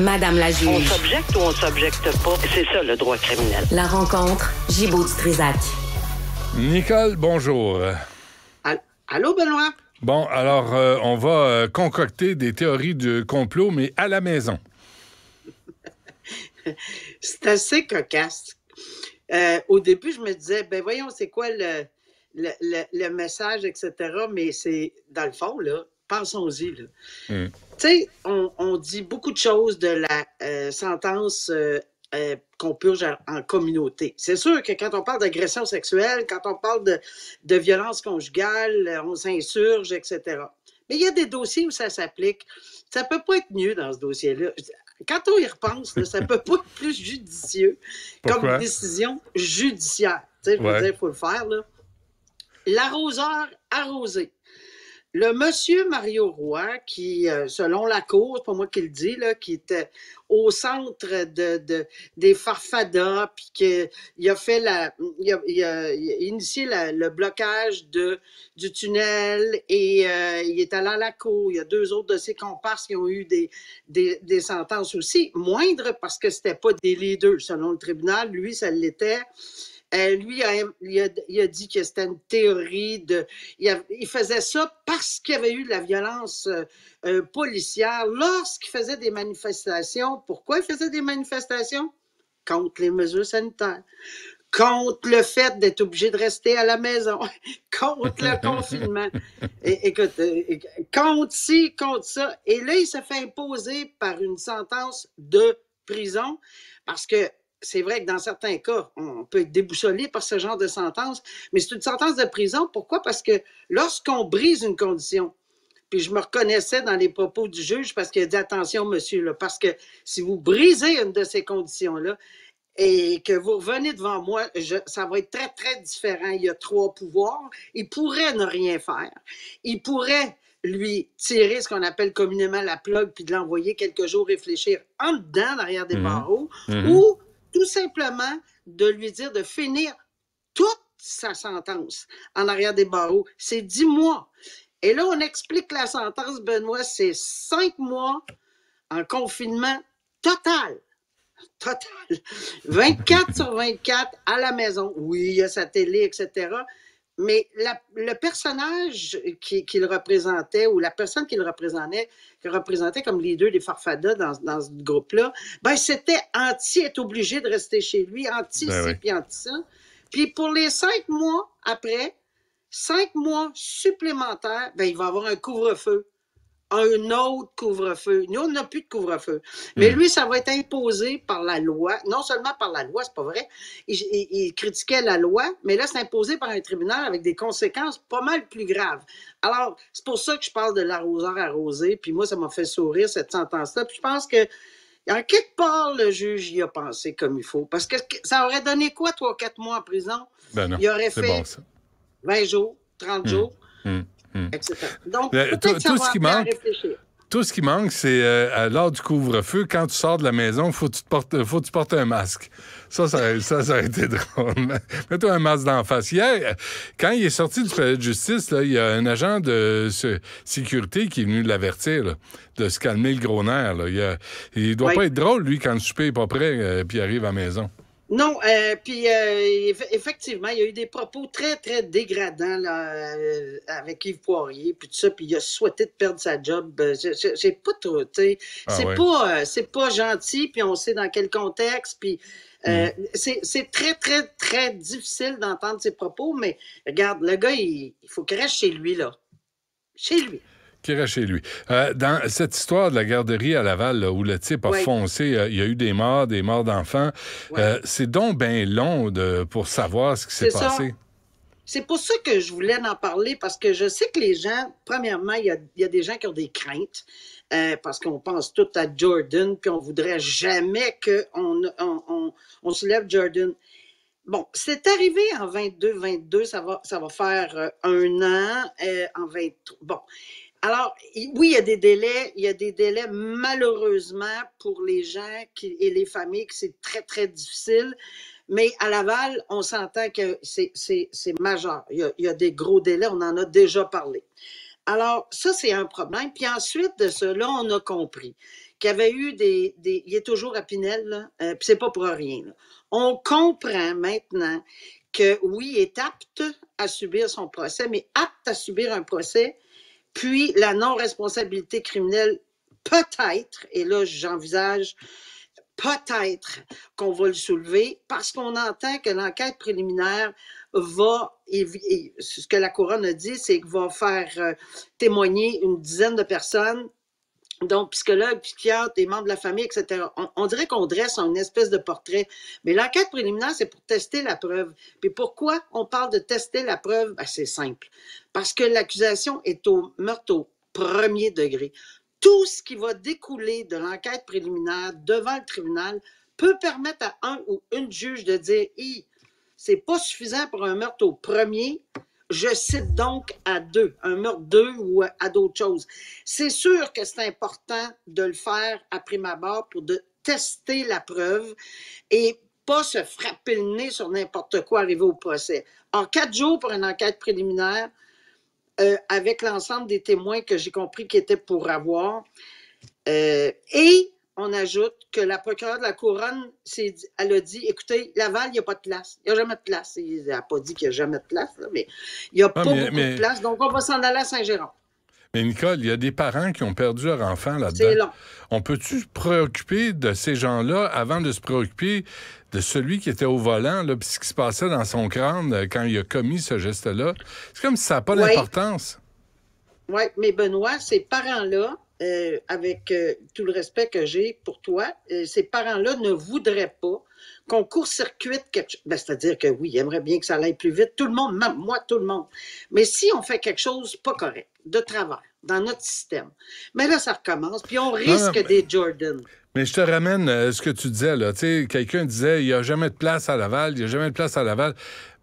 Madame la juge. On s'objecte ou on s'objecte pas. C'est ça le droit criminel. La rencontre, Gibaud Trizac. Nicole, bonjour. Allô, Benoît? Bon, alors, euh, on va euh, concocter des théories de complot, mais à la maison. c'est assez cocasse. Euh, au début, je me disais, ben voyons, c'est quoi le, le, le message, etc. Mais c'est, dans le fond, là, Pensons-y. Mm. Tu sais, on, dit beaucoup de choses de la euh, sentence euh, euh, qu'on purge en communauté. C'est sûr que quand on parle d'agression sexuelle, quand on parle de, violence conjugale, on s'insurge, etc. Mais il y a des dossiers où ça s'applique. Ça peut pas être mieux dans ce dossier-là. Quand on y repense, ça peut pas être plus judicieux comme décision judiciaire. je veux dire, il faut le faire. L'arroseur arrosé. Le monsieur Mario Roy, qui, euh, selon la Cour, pour pas moi qui le là, qui était au centre de, des farfadas, puis qu'il a fait la, il a, initié le blocage de, du tunnel et euh, il est allé à la Cour. Il y a deux autres de ses comparses qui ont eu des, des, des sentences aussi, moindres parce que c'était pas des leaders. Selon le tribunal, lui, ça l'était. Euh, lui, a, il, a, dit que c'était une théorie de. Il, faisait ça parce qu'il y avait eu de la violence euh, euh, policière lorsqu'il faisait des manifestations. Pourquoi il faisait des manifestations? Contre les mesures sanitaires contre le fait d'être obligé de rester à la maison, contre le confinement, et, écoute, contre ci, contre ça. Et là, il se fait imposer par une sentence de prison parce que c'est vrai que dans certains cas, on peut être déboussolé par ce genre de sentence, mais c'est une sentence de prison. Pourquoi? Parce que lorsqu'on brise une condition, puis je me reconnaissais dans les propos du juge parce qu'il a dit attention, monsieur, là, parce que si vous brisez une de ces conditions-là et que vous revenez devant moi, ça va être très, très différent. Il y a trois pouvoirs. Il pourrait ne rien faire. Il pourrait lui tirer ce qu'on appelle communément la plug puis de l'envoyer quelques jours réfléchir en dedans, derrière des mhm. barreaux, mhm. ou tout simplement de lui dire de finir toute sa sentence en arrière des barreaux. C'est dix mois. Et là, on explique la sentence, Benoît, c'est cinq mois en confinement total. Total. 24 sur 24 à la maison. Oui, il y a sa télé, etc. Mais le personnage qu'il représentait ou la personne qu'il représentait, qu'il représentait comme leader des Farfadas dans, dans ce groupe-là, ben c'était anti est obligé de rester chez lui, anti ben ci, anti ça. Puis pour les cinq mois après, cinq mois supplémentaires, ben il va avoir un couvre-feu un autre couvre-feu. Nous, on n'a plus de couvre-feu. Mais hmm. lui, ça va être imposé par la loi. Non seulement par la loi, c'est pas vrai. Il, critiquait la loi, mais là, c'est imposé par un tribunal avec des conséquences pas mal plus graves. Alors, c'est pour ça que je parle de l'arroseur arrosé. Puis moi, ça m'a fait sourire cette sentence-là. Puis je pense que en quelque part, le juge y a pensé comme il faut. Parce que ça aurait donné quoi, trois, quatre mois en prison? Ben non, il aurait fait 20 jours, 30 hmm. jours. Hmm. Hmm. Donc, euh, tout, ce qui manque. Tout ce qui manque, c'est euh, lors du couvre-feu, quand tu sors de la maison, faut tu euh, faut que tu portes un masque. Ça, ça, ça, a été drôle. Mets-toi un masque d'en face. Hier, quand il est sorti du palais de justice, là, il y a un agent de sécurité qui est venu l'avertir de se calmer le gros nerf. Il, ne doit pas être drôle, lui, quand le souper n'est pas prêt et il arrive à la maison. Non, euh, puis euh, effectivement, il y a eu des propos très, très dégradants là, euh, avec Yves Poirier, puis tout ça, puis il a souhaité perdre sa job. Euh, j'ai pas trop, tu sais. Ah c'est pas, c'est pas gentil, puis on sait dans quel contexte, puis mm. c'est très, très, très difficile d'entendre ses propos, mais regarde, le gars, il, il faut qu'il reste chez lui, là. Chez lui qui chez lui. Euh, dans cette histoire de la garderie à Laval, où le type a foncé, euh, il y a eu des morts, des morts d'enfants, euh, c'est donc bien long de, pour savoir ce qui s'est passé. C'est pour ça que je voulais en parler, parce que je sais que les gens, premièrement, il y a, des gens qui ont des craintes, parce qu'on pense tout à Jordan, puis on voudrait jamais qu'on on, on, on soulève Jordan. Bon, c'est arrivé en 22-22, ça va, ça va faire un an, en 23. Bon, alors, oui, il y a des délais, il y a des délais malheureusement pour les gens et les familles que c'est très, très difficile. Mais à Laval, on s'entend que c'est majeur. Il y, a, il y, a, des gros délais, on en a déjà parlé. Alors, ça, c'est un problème. Puis ensuite de cela, on a compris qu'il y avait eu des, des, Il est toujours à Pinel, là, euh, puis c'est pas pour rien. On comprend maintenant que oui, il est apte à subir son procès, mais apte à subir un procès, puis la non-responsabilité criminelle, peut-être, et là j'envisage peut-être qu'on va le soulever parce qu'on entend que l'enquête préliminaire va, et, ce que la couronne a dit, c'est que va faire euh, témoigner une dizaine de personnes donc, psychologue, psychiatre, des membres de la famille, etc. On, dirait qu'on dresse une espèce de portrait. Mais l'enquête préliminaire, c'est pour tester la preuve. Puis pourquoi on parle de tester la preuve? Ben, c'est simple. Parce que l'accusation est au meurtre au premier degré. Tout ce qui va découler de l'enquête préliminaire devant le tribunal peut permettre à un ou une juge de dire, c'est pas suffisant pour un meurtre au premier, je cite donc à deux, un meurtre deux ou à d'autres choses. C'est sûr que c'est important de le faire après ma barre pour de tester la preuve et pas se frapper le nez sur n'importe quoi arrivé au procès. En quatre jours pour une enquête préliminaire, euh, avec l'ensemble des témoins que j'ai compris qui étaient pour avoir, euh, et on ajoute que la procureure de la Couronne, elle a dit écoutez, Laval, il n'y a pas de place. Il n'y a jamais de place. Elle n'a pas dit qu'il n'y a jamais de place, mais il n'y a ah, pas beaucoup de place. Donc, on va s'en aller à saint gérard Mais Nicole, il y a des parents qui ont perdu leur enfant là-dedans. On peut-tu se préoccuper de ces gens-là avant de se préoccuper de celui qui était au volant, puis ce qui se passait dans son crâne euh, quand il a commis ce geste-là? C'est comme si ça n'a pas d'importance. Oui, mais Benoît, ces parents-là, euh, avec euh, tout le respect que j'ai pour toi, euh, ces parents-là ne voudraient pas qu'on court-circuite quelque ben, C'est-à-dire que oui, ils aimeraient bien que ça aille plus vite, tout le monde, même moi, tout le monde. Mais si on fait quelque chose pas correct, de travers, dans notre système. Mais là, ça recommence, puis on ah, risque des Jordan. Mais je te ramène à euh, ce que tu disais, là. Tu sais, quelqu'un disait, il n'y a jamais de place à Laval, il n'y a jamais de place à Laval.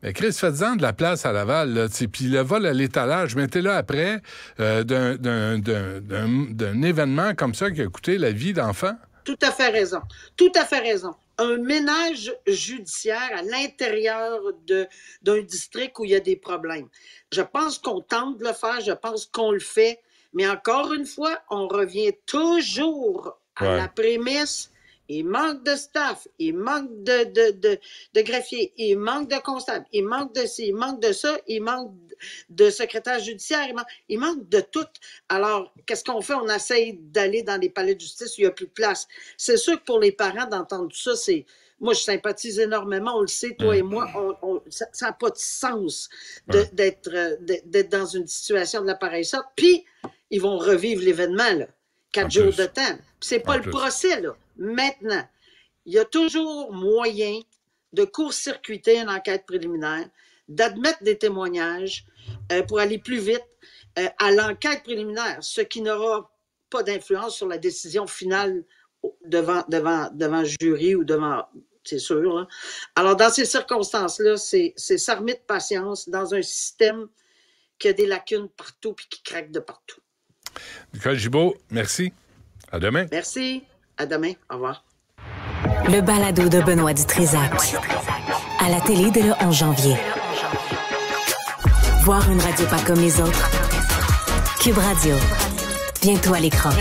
Mais Chris, faites-en de la place à Laval, là. Puis le vol à l'étalage, mettez là après euh, d'un événement comme ça qui a coûté la vie d'enfants. Tout à fait raison. Tout à fait raison. Un ménage judiciaire à l'intérieur d'un district où il y a des problèmes. Je pense qu'on tente de le faire, je pense qu'on le fait mais encore une fois, on revient toujours à la prémisse. Il manque de staff, il manque de, de, de, greffiers, il manque de constables, il manque de ci, il manque de ça, il manque de secrétaire judiciaire, il manque, de tout. Alors, qu'est-ce qu'on fait? On essaye d'aller dans les palais de justice, il n'y a plus de place. C'est sûr que pour les parents, d'entendre ça, c'est moi, je sympathise énormément, on le sait, toi et mm. moi, on, ça n'a pas de sens euh, d'être dans une situation de la pareille sorte. Puis, ils vont revivre l'événement, là. Quatre jours de temps. C'est pas le procès, là. Maintenant, il y a toujours moyen de court-circuiter une enquête préliminaire, d'admettre des témoignages euh, pour aller plus vite euh, à l'enquête préliminaire, ce qui n'aura pas d'influence sur la décision finale devant, devant, devant jury ou devant, c'est sûr. Là. Alors, dans ces circonstances-là, c'est s'armer de patience dans un système qui a des lacunes partout puis qui craque de partout. Nicole Gibault, merci. À demain. Merci. À demain. Au revoir. Le balado de Benoît Dutrisac. À la télé de le 11 janvier. Voir une radio pas comme les autres. Cube Radio. Bientôt à l'écran.